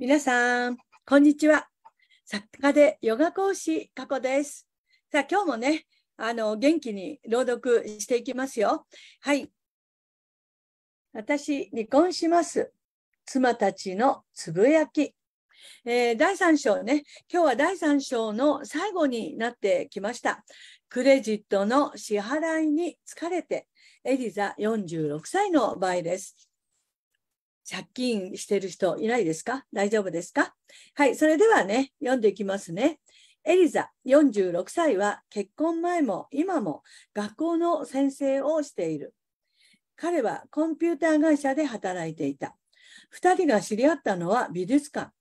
皆さん、こんにちは。作家でヨガ講師、加古です。さあ、今日もね、あの、元気に朗読していきますよ。はい。私、離婚します。妻たちのつぶやき。えー、第3章ね、今日は第3章の最後になってきました。クレジットの支払いに疲れて、エリザ46歳の場合です。借金してる人いないですか大丈夫ですかはい、それではね、読んでいきますね。エリザ46歳は結婚前も今も学校の先生をしている。彼はコンピューター会社で働いていた。2人が知り合ったのは美術館。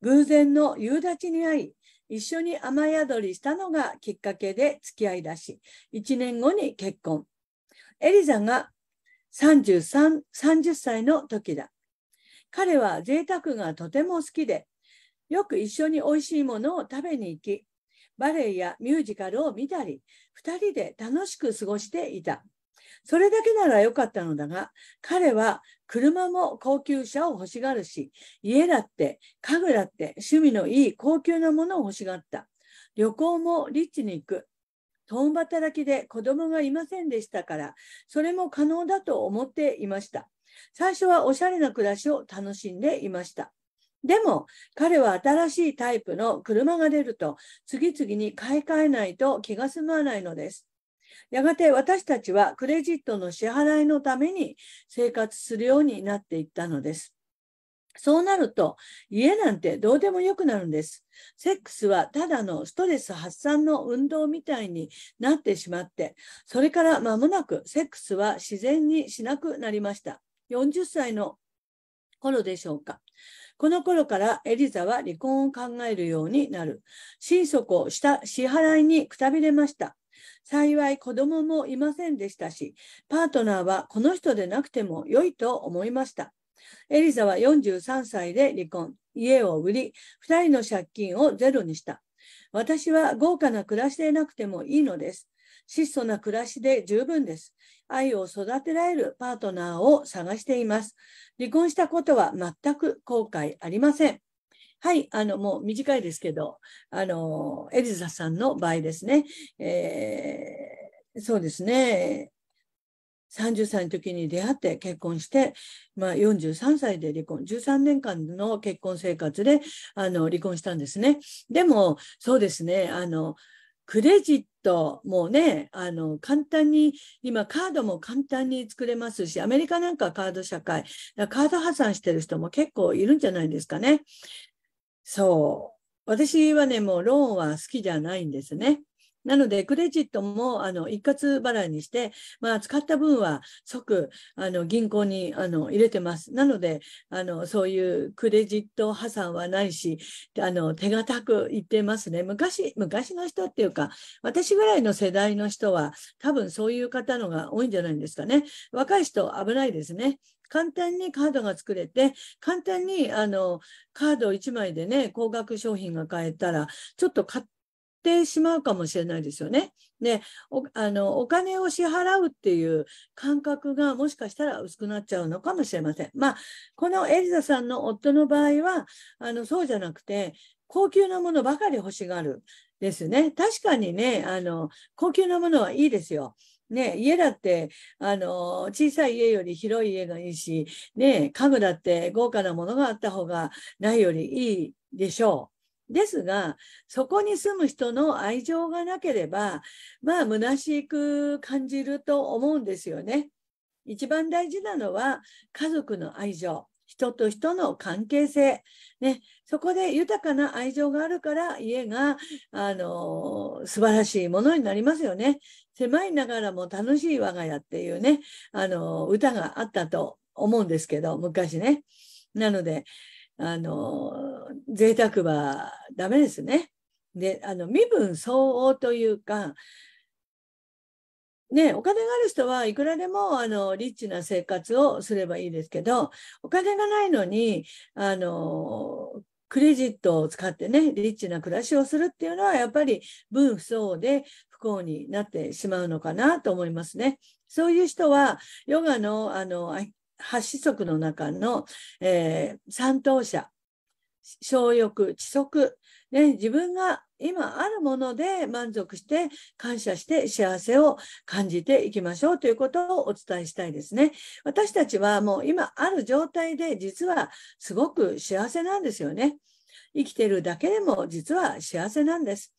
偶然の夕立に会い、一緒に雨宿りしたのがきっかけで付き合いだし、1年後に結婚。エリザが33 30歳の時だ。彼は贅沢がとても好きで、よく一緒に美味しいものを食べに行き、バレエやミュージカルを見たり、2人で楽しく過ごしていた。それだけならよかったのだが、彼は車も高級車を欲しがるし、家だって家具だって趣味のいい高級なものを欲しがった。旅行もリッチに行く。共働きで子供がいませんでしたから、それも可能だと思っていました。最初はおしゃれな暮らしを楽しんでいました。でも彼は新しいタイプの車が出ると次々に買い替えないと気が済まないのです。やがて私たちはクレジットの支払いのために生活するようになっていったのです。そうなると家なんてどうでもよくなるんです。セックスはただのストレス発散の運動みたいになってしまって、それから間もなくセックスは自然にしなくなりました。40歳の頃でしょうか。この頃からエリザは離婚を考えるようになる。心底をした支払いにくたびれました。幸い子供もいませんでしたし、パートナーはこの人でなくても良いと思いました。エリザは43歳で離婚、家を売り、2人の借金をゼロにした。私は豪華な暮らしでなくてもいいのです。質素な暮らしで十分です。愛を育てられるパートナーを探しています。離婚したことは全く後悔ありません。はい、あの、もう短いですけど、あの、エリザさんの場合ですね、えー、そうですね、30歳の時に出会って結婚して、まあ、43歳で離婚、13年間の結婚生活であの離婚したんですね。でも、そうですね、あのクレジットともうねあの簡単に今カードも簡単に作れますしアメリカなんかカード社会カード破産してる人も結構いるんじゃないですかねそう私はねもうローンは好きじゃないんですねなので、クレジットもあの一括払いにして、まあ、使った分は即あの銀行にあの入れてます。なのであの、そういうクレジット破産はないし、あの手堅く言ってますね。昔昔の人っていうか、私ぐらいの世代の人は、多分そういう方のが多いんじゃないんですかね。若い人、危ないですね。簡単にカードが作れて、簡単にあのカード1枚でね、高額商品が買えたら、ちょっと買って、ってしまうかもしれないですよね。ねおあのお金を支払うっていう感覚がもしかしたら薄くなっちゃうのかもしれません。まあ、このエリザさんの夫の場合はあのそうじゃなくて高級なものばかり欲しがるですね。確かにねあの高級なものはいいですよ。ね、家だって、あの、小さい家より広い家がいいし、ね、家具だって豪華なものがあった方がないよりいいでしょう。ですが、そこに住む人の愛情がなければ、まあ、虚しく感じると思うんですよね。一番大事なのは、家族の愛情、人と人の関係性。ね、そこで豊かな愛情があるから、家が、あの、素晴らしいものになりますよね。狭いながらも楽しい我が家っていうね、あの、歌があったと思うんですけど、昔ね。なので、あの贅沢はダメですね。であの身分相応というか、ね、お金がある人はいくらでもあのリッチな生活をすればいいですけどお金がないのにあのクレジットを使ってねリッチな暮らしをするっていうのはやっぱり分不相応で不幸になってしまうのかなと思いますね。そういう人はヨガのあの8子則の中の、えー、三等者小欲知足、ね、自分が今あるもので満足して感謝して幸せを感じていきましょうということをお伝えしたいですね。私たちはもう今ある状態で実はすごく幸せなんですよね。生きてるだけでも実は幸せなんです。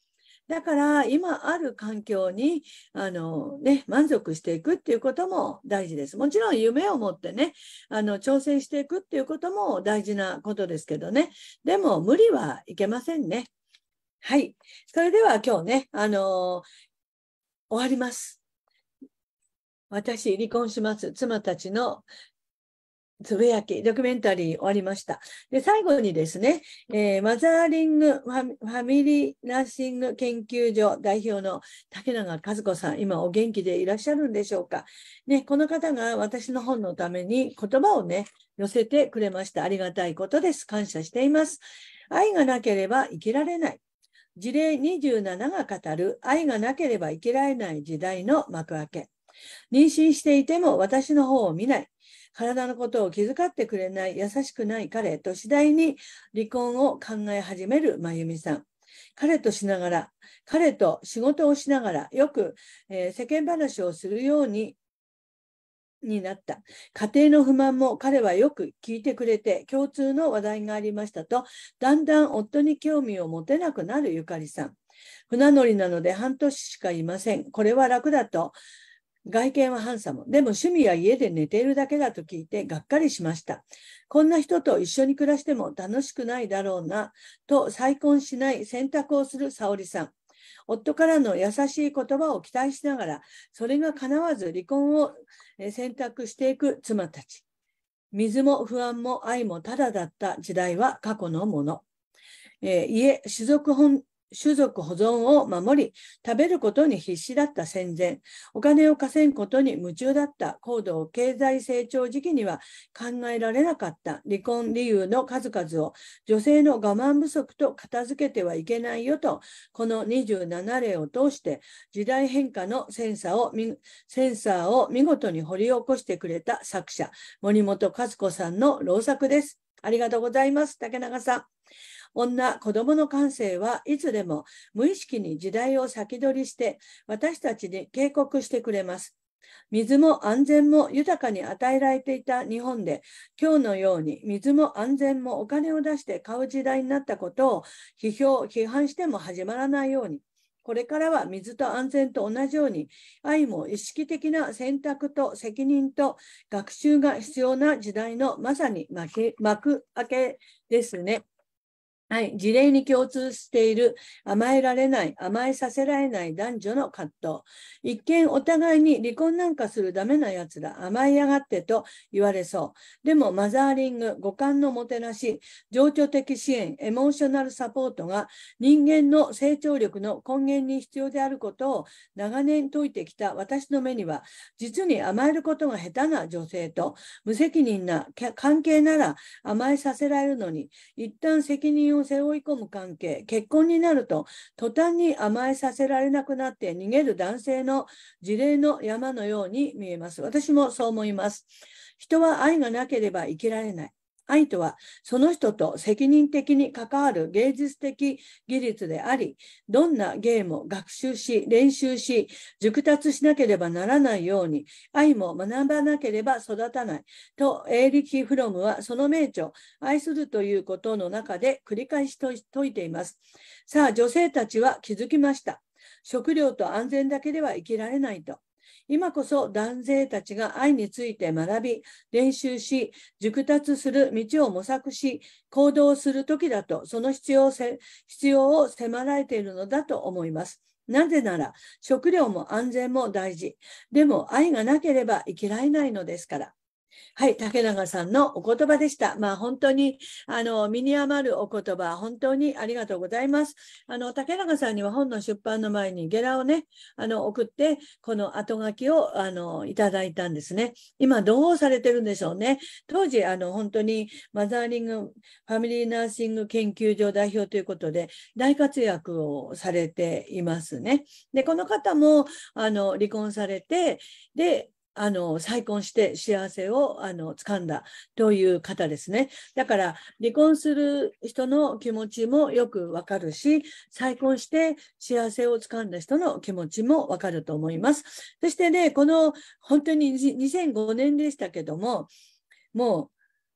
だから今ある環境にあの、ね、満足していくっていうことも大事です。もちろん夢を持ってねあの挑戦していくっていうことも大事なことですけどねでも無理はいけませんね。はい。それでは今日ね、あのー、終わります。私、離婚します。妻たちのつぶやき、ドキュメンタリー終わりました。で、最後にですね、えー、マザーリングファミリーナッシング研究所代表の竹永和子さん、今お元気でいらっしゃるんでしょうか。ね、この方が私の本のために言葉をね、寄せてくれました。ありがたいことです。感謝しています。愛がなければ生きられない。事例27が語る愛がなければ生きられない時代の幕開け。妊娠していても私の方を見ない。体のことを気遣ってくれない優しくない彼と次第に離婚を考え始める真由美さん。彼としながら、彼と仕事をしながら、よく、えー、世間話をするようにになった。家庭の不満も彼はよく聞いてくれて、共通の話題がありましたと、だんだん夫に興味を持てなくなるゆかりさん。船乗りなので半年しかいません。これは楽だと、外見はハンサム。でも趣味は家で寝ているだけだと聞いてがっかりしました。こんな人と一緒に暮らしても楽しくないだろうな、と再婚しない選択をする沙織さん。夫からの優しい言葉を期待しながら、それが叶わず離婚を選択していく妻たち。水も不安も愛もただだった時代は過去のもの。えー、家、種族本種族保存を守り、食べることに必死だった戦前、お金を稼ぐことに夢中だった高度経済成長時期には考えられなかった離婚理由の数々を女性の我慢不足と片付けてはいけないよと、この27例を通して時代変化のセンサーをセンサーを見事に掘り起こしてくれた作者、森本和子さんの老作です。ありがとうございます。竹永さん。女、子供の感性はいつでも無意識に時代を先取りして私たちに警告してくれます。水も安全も豊かに与えられていた日本で今日のように水も安全もお金を出して買う時代になったことを批評批判しても始まらないようにこれからは水と安全と同じように、愛も意識的な選択と責任と学習が必要な時代のまさに幕開けですね。はい、事例に共通している甘えられない、甘えさせられない男女の葛藤。一見お互いに離婚なんかするダメな奴ら、甘えやがってと言われそう。でもマザーリング、五感のもてなし、情緒的支援、エモーショナルサポートが人間の成長力の根源に必要であることを長年説いてきた私の目には、実に甘えることが下手な女性と無責任な関係なら甘えさせられるのに、一旦責任を背負い込む関係、結婚になると途端に甘えさせられなくなって逃げる男性の事例の山のように見えます。私もそう思います。人は愛がなければ生きられない。愛とはその人と責任的に関わる芸術的技術であり、どんな芸も学習し、練習し、熟達しなければならないように、愛も学ばなければ育たない。と、エーリキ・フロムはその名著、愛するということの中で繰り返し説いています。さあ、女性たちは気づきました。食料と安全だけでは生きられないと。今こそ男性たちが愛について学び、練習し、熟達する道を模索し、行動する時だと、その必要せ必要を迫られているのだと思います。なぜなら、食料も安全も大事。でも、愛がなければ生きられないのですから。はい、竹永さんのお言葉でした。まあ、本当にあの身に余るお言葉、本当にありがとうございます。あの竹永さんには本の出版の前にゲラをね、あの送ってこの後書きをあのいただいたんですね。今どうされてるんでしょうね。当時あの本当にマザーリングファミリーナーシング研究所代表ということで大活躍をされていますね。でこの方もあの離婚されてであの再婚して幸せをあの掴んだという方ですね。だから離婚する人の気持ちもよくわかるし、再婚して幸せを掴んだ人の気持ちもわかると思います。そしてね、この本当に2005年でしたけども、もう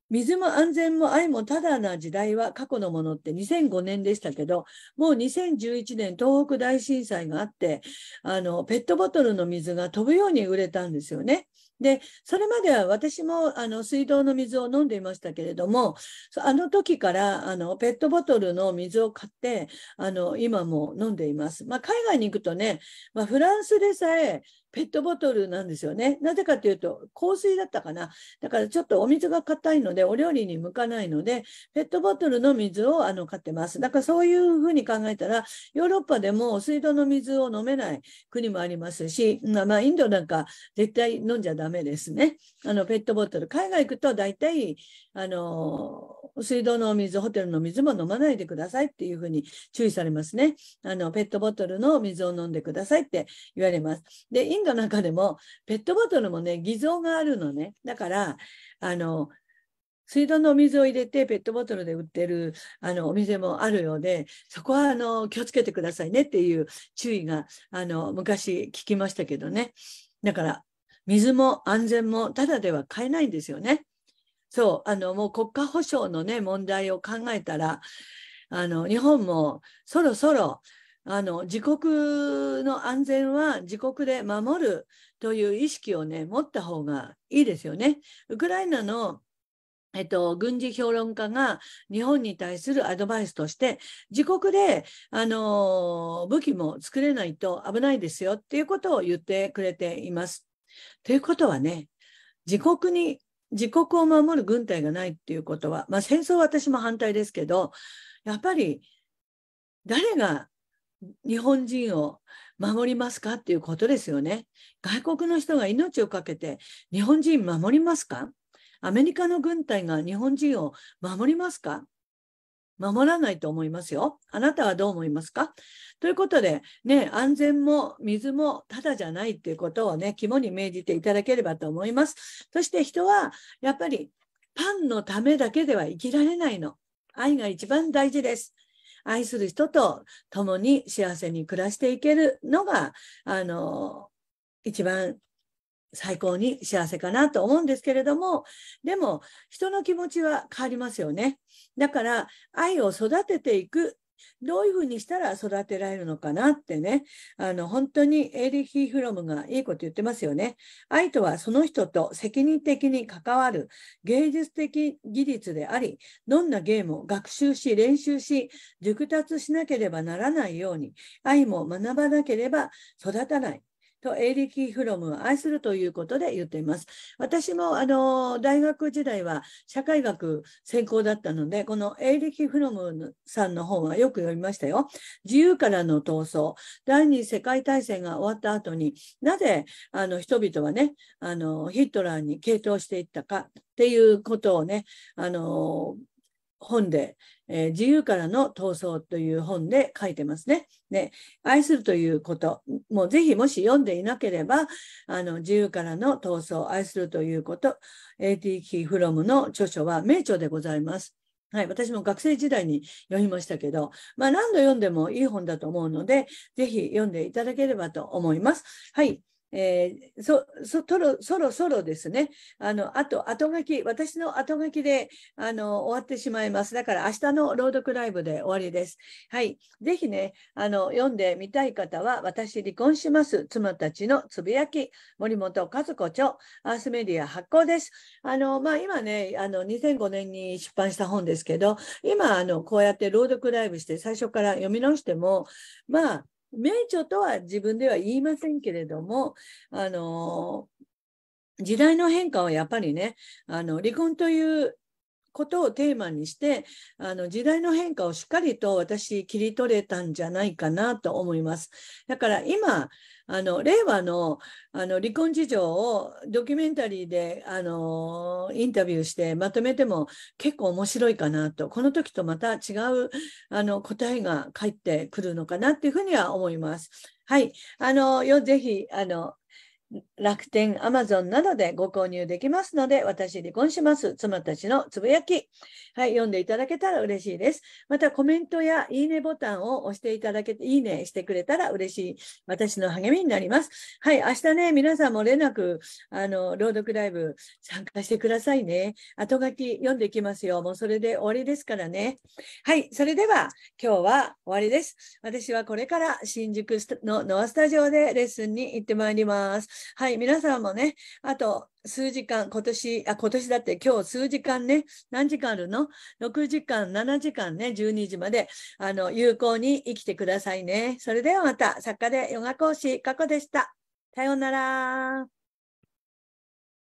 水も安全も愛もただな時代は過去のものって2005年でしたけど、もう2011年東北大震災があって、あの、ペットボトルの水が飛ぶように売れたんですよね。で、それまでは私もあの水道の水を飲んでいましたけれども、あの時からあのペットボトルの水を買って、あの今も飲んでいます。まあ、海外に行くとね、まあ、フランスでさえペットボトルなんですよね。なぜかというと、香水だったかな。だからちょっとお水が硬いので、お料理に向かないので、ペットボトルの水をあの買ってます。だからそういうふうに考えたら、ヨーロッパでも水道の水を飲めない国もありますし、まあ、インドなんか絶対飲んじゃダメですね。あのペットボトル。海外行くと大体、あの、水道のお水、ホテルの水も飲まないでくださいっていうふうに注意されますね。あの、ペットボトルの水を飲んでくださいって言われます。で、インの中でも、ペットボトルもね、偽造があるのね。だから、あの、水道のお水を入れてペットボトルで売ってるあのお店もあるようで、そこはあの気をつけてくださいねっていう注意があの昔聞きましたけどね。だから水も安全もただでは買えないんですよね。そう、あのもう国家保障のね問題を考えたら、あの日本もそろそろあの自国の安全は自国で守るという意識をね持った方がいいですよね。ウクライナのえっと、軍事評論家が日本に対するアドバイスとして、自国で、あの、武器も作れないと危ないですよっていうことを言ってくれています。ということはね、自国に、自国を守る軍隊がないっていうことは、まあ戦争は私も反対ですけど、やっぱり誰が日本人を守りますかっていうことですよね。外国の人が命を懸けて日本人守りますかアメリカの軍隊が日本人を守りますか守らないと思いますよ。あなたはどう思いますかということで、ね、安全も水もただじゃないっていうことをね、肝に銘じていただければと思います。そして人は、やっぱりパンのためだけでは生きられないの。愛が一番大事です。愛する人と共に幸せに暮らしていけるのが、あの、一番最高に幸せかなと思うんですけれども、でも人の気持ちは変わりますよね。だから愛を育てていくどういうふうにしたら育てられるのかなってね、あの本当にエーリヒ・フロムがいいこと言ってますよね。愛とはその人と責任的に関わる芸術的技術であり、どんなゲームを学習し、練習し、熟達しなければならないように、愛も学ばなければ育たない。とエリキ・フロムを愛するということで言っています。私もあの大学時代は社会学専攻だったので、このエリキ・フロムさんの本はよく読みましたよ。自由からの闘争、第二次世界大戦が終わった後になぜあの人々はね、あのヒットラーに傾倒していったかっていうことをね、あの本で、えー、自由からの闘争という本で書いてますね。ね愛するということ、もうぜひもし読んでいなければ、あの自由からの闘争、愛するということ、AT キーフロムの著書は名著でございます。はい、私も学生時代に読みましたけど、まあ、何度読んでもいい本だと思うので、ぜひ読んでいただければと思います。はい。えー、そそとろそろそろですね、あのあと後書き、私の後書きであの終わってしまいます。だから明日の朗読ライブで終わりです。はい、ぜひねあの、読んでみたい方は、私離婚します、妻たちのつぶやき、森本和子著、アースメディア発行です。あのまあ、今ねあの、2005年に出版した本ですけど、今あの、こうやって朗読ライブして、最初から読み直しても、まあ、名著とは自分では言いませんけれども、あの、時代の変化はやっぱりね、あの、離婚ということをテーマにしてあの時代の変化をしっかりと私切り取れたんじゃないかなと思います。だから今あの令和のあの離婚事情をドキュメンタリーであのインタビューしてまとめても結構面白いかなとこの時とまた違うあの答えが返ってくるのかなっていうふうには思います。はい、あのよぜひあの楽天、アマゾンなどでご購入できますので、私離婚します。妻たちのつぶやき。はい、読んでいただけたら嬉しいです。またコメントやいいねボタンを押していただけて、いいねしてくれたら嬉しい。私の励みになります。はい、明日ね、皆さんも連絡、あの、朗読ライブ参加してくださいね。後書き読んでいきますよ。もうそれで終わりですからね。はい、それでは今日は終わりです。私はこれから新宿のノアスタジオでレッスンに行ってまいります。はい、皆さんもね、あと数時間、今年、あ、今年だって今日数時間ね、何時間あるの ?6 時間、7時間ね、12時まで、あの、有効に生きてくださいね。それではまた、作家でヨガ講師、過去でした。さようなら。